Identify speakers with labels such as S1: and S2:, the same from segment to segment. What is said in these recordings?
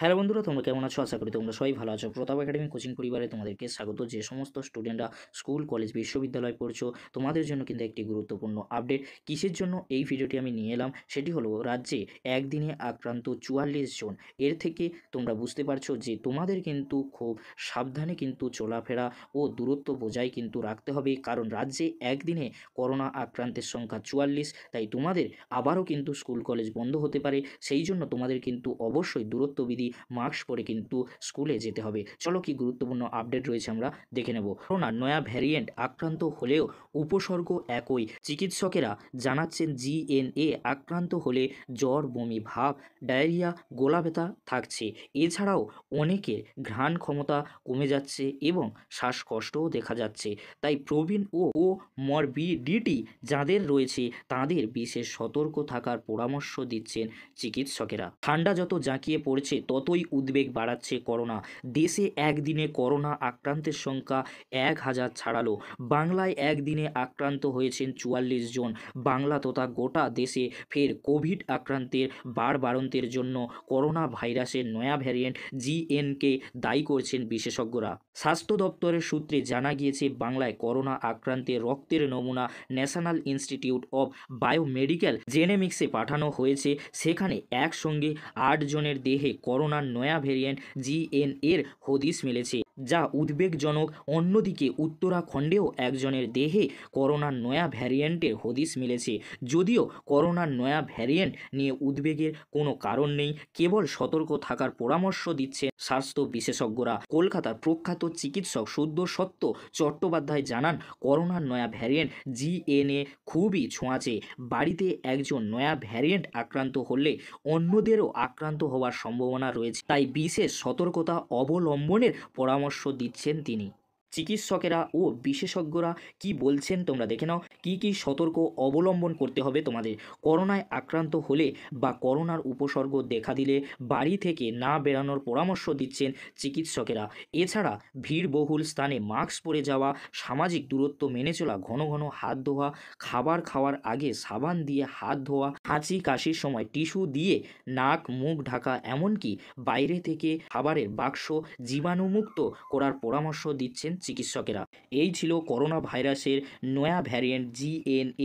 S1: hello বন্ধুরা তোমরা কেমন আছো আশা করি তোমরা সবাই ভালো আছো প্রতাপ একাডেমি কোচিং পরিবারে তোমাদেরকে স্বাগত যে সমস্ত স্টুডেন্টরা স্কুল কলেজ বিশ্ববিদ্যালয় পড়ছো তোমাদের জন্য কিন্তু একটি গুরুত্বপূর্ণ আপডেট কিসের জন্য এই ভিডিওটি আমি নিয়ে এলাম সেটি হলো রাজ্যে একদিনে আক্রান্ত চুয়াল্লিশ জন এর থেকে তোমরা বুঝতে পারছো যে তোমাদের কিন্তু খুব সাবধানে কিন্তু চলাফেরা ও দূরত্ব বজায় কিন্তু রাখতে হবে কারণ রাজ্যে একদিনে করোনা আক্রান্তের সংখ্যা চুয়াল্লিশ তাই তোমাদের আবারও কিন্তু স্কুল কলেজ বন্ধ হতে পারে সেই জন্য তোমাদের কিন্তু অবশ্যই দূরত্ববিধি মাস্ক পরে কিন্তু স্কুলে যেতে হবে চলো কি গুরুত্বপূর্ণ আপডেট রয়েছে আমরা দেখে নেব করোনা নয়া ভ্যারিয়েন্ট আক্রান্ত হলেও উপসর্গ একই চিকিৎসকেরা জানাচ্ছেন জিএনএ আক্রান্ত হলে জ্বর বমি ভাব ডায়রিয়া গোলা ব্যথা থাকছে এছাড়াও অনেকের ঘ্রাণ ক্ষমতা কমে যাচ্ছে এবং শ্বাসকষ্টও দেখা যাচ্ছে তাই প্রবীণ ও ও মরবিডিটি যাদের রয়েছে তাদের বিশেষ সতর্ক থাকার পরামর্শ দিচ্ছেন চিকিৎসকেরা ঠান্ডা যত জাঁকিয়ে পড়ছে তত ততই উদ্বেগ বাড়াচ্ছে করোনা দেশে একদিনে করোনা আক্রান্তের সংখ্যা এক হাজার ছাড়ালো বাংলায় একদিনে আক্রান্ত হয়েছেন চুয়াল্লিশ জন বাংলা তথা গোটা দেশে ফের কোভিড আক্রান্তের বাড়বাড়ন্তের বাড়ন্তের জন্য করোনা ভাইরাসের নয়া ভ্যারিয়েন্ট জিএনকে দায়ী করছেন বিশেষজ্ঞরা স্বাস্থ্য দপ্তরের সূত্রে জানা গিয়েছে বাংলায় করোনা আক্রান্তের রক্তের নমুনা ন্যাশনাল ইনস্টিটিউট অব বায়োমেডিক্যাল জেনেমিক্সে পাঠানো হয়েছে সেখানে একসঙ্গে আটজনের দেহে করোনা করোনার নয়া ভেরিয়েন্ট জিএন এর হদিস মিলেছে যা উদ্বেগজনক অন্যদিকে উত্তরাখণ্ডেও একজনের দেহে করোনার নয়া ভ্যারিয়েন্টের হদিস মিলেছে যদিও করোনার নয়া ভ্যারিয়েন্ট নিয়ে উদ্বেগের কোনো কারণ নেই কেবল সতর্ক থাকার পরামর্শ দিচ্ছে স্বাস্থ্য বিশেষজ্ঞরা কলকাতার প্রখ্যাত চিকিৎসক সদ্য সত্য চট্টোপাধ্যায় জানান করোনার নয়া ভ্যারিয়েন্ট জিএনএ খুবই ছোঁয়াচে বাড়িতে একজন নয়া ভ্যারিয়েন্ট আক্রান্ত হলে অন্যদেরও আক্রান্ত হওয়ার সম্ভাবনা রয়েছে তাই বিশেষ সতর্কতা অবলম্বনের পরামর্শ দিচ্ছেন তিনি চিকিৎসকেরা ও বিশেষজ্ঞরা কি বলছেন তোমরা দেখে নাও কি কি সতর্ক অবলম্বন করতে হবে তোমাদের করোনায় আক্রান্ত হলে বা করোনার উপসর্গ দেখা দিলে বাড়ি থেকে না বেরানোর পরামর্শ দিচ্ছেন চিকিৎসকেরা এছাড়া ভিড়বহুল স্থানে মাস্ক পরে যাওয়া সামাজিক দূরত্ব মেনে চলা ঘন ঘন হাত ধোয়া খাবার খাওয়ার আগে সাবান দিয়ে হাত ধোয়া হাঁচি কাশির সময় টিস্যু দিয়ে নাক মুখ ঢাকা এমনকি বাইরে থেকে খাবারের বাক্স জীবাণুমুক্ত করার পরামর্শ দিচ্ছেন চিকিৎসকেরা এই ছিল করোনা ভাইরাসের নয়া ভ্যারিয়েন্ট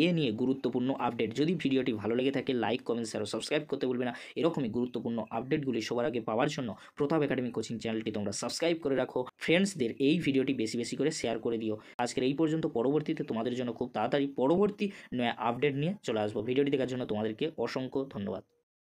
S1: এ নিয়ে গুরুত্বপূর্ণ আপডেট যদি ভিডিওটি ভালো লেগে থাকে লাইক কমেন্ট শেয়ার সাবস্ক্রাইব করতে বলবে না এরকমই গুরুত্বপূর্ণ আপডেটগুলি সবার আগে পাওয়ার জন্য প্রতাপ একাডেমি কোচিং চ্যানেলটি তোমরা সাবস্ক্রাইব করে রাখো ফ্রেন্ডসদের এই ভিডিওটি বেশি বেশি করে শেয়ার করে দিও আজকের এই পর্যন্ত পরবর্তীতে তোমাদের জন্য খুব তাড়াতাড়ি পরবর্তী নয়া আপডেট নিয়ে চলে আসবো ভিডিওটি দেখার জন্য তোমাদেরকে অসংখ্য ধন্যবাদ